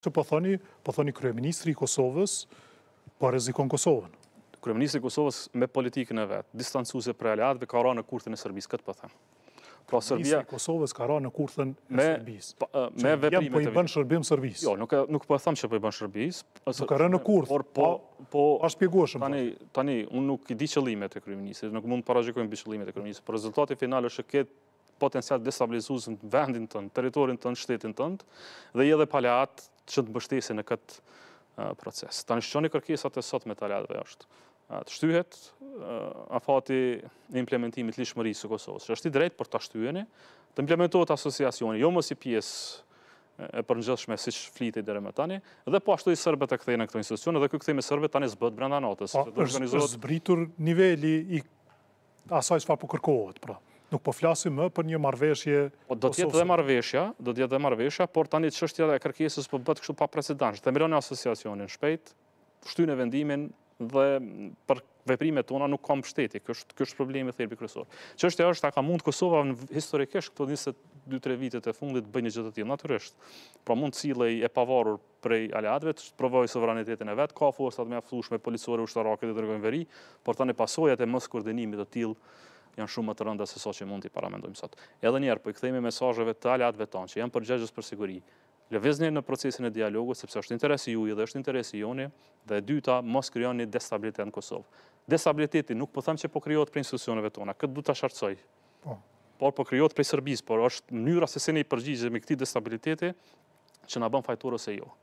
Që po thoni, po thoni Kryeministri i Kosovës, po rezikon Kosovën? Kryeministri i Kosovës me politikën e vetë, distancu për aliatëve, ka ra në kurthën e Sërbis, këtë po thëmë. Po pra, Serbia Kosovës ka rënë në kurthën e Serbis. Me veprimet e vet. Po i bën shërbim Serbis. Jo, nuk nuk po e them se po i bën shërbis. Po ka rënë në kurth. Por po po a po shpjegoshëm. Tani tani un nuk i di qëllimet e kryeministit, nuk mund të parajgojmë mbi qëllimet e kryeministit. Por rezultati final është që potencial destabilizues në vendin tënd, territorin tënd, shtetin tënd, dhe i edhe palat që të mbështesin në këtë proces. Tanë shqoni kërkesat e sot me taladve është të shtyhet afati implementimit lishmërisë së Kosovës, që është i drejtë për të shtyheni, të implementohet asosiasioni, jo mësi pjesë e për njëshme si që flitej dhere me tani, dhe po ashtu i sërbet e këthej në këto institucion, dhe këthej me sërbet tani zbët brenda natës. Po, A është zbritur niveli i asaj së fa po kërkohet, pra? nuk po flasim më për një marveshje Kosovës. Po, do tjetë dhe marveshja, do tjetë dhe marveshja, por tani të qështja dhe kërkjesës për po bëtë kështu pa presidans, të mironi asociacionin shpejt, pështu në vendimin dhe për veprime tona nuk kam pështeti, kështë problemi thirë për kërësot. Qështja është ta ka mund Kosova në historikesh këto 22 dy vitet e fundit bëjnë një gjithë të tjilë, naturisht. Pra mund cilë e pavarur prej aleatve, të provoj sovranitetin e vetë, ka fuhës atë me policore, ushtarake dhe dërgojnë veri, por ta në pasojat e mësë koordinimit të tjilë janë shumë më të rënda se sa që mund t'i paramendojmë sot. Edhe njerë, po i këthejmë i mesajëve të alatve tonë, që janë përgjegjës për siguri, lëvez një në procesin e dialogu, sepse është interesi ju i dhe është interesi joni, dhe dyta, mos kryon një destabilitet në Kosovë. Destabiliteti nuk po tham që po kryot për institucioneve tona, këtë du të shartësoj, po. por po kryot për i por është mënyra se se ne i përgjigjë me këti që na bën fajturës e jo.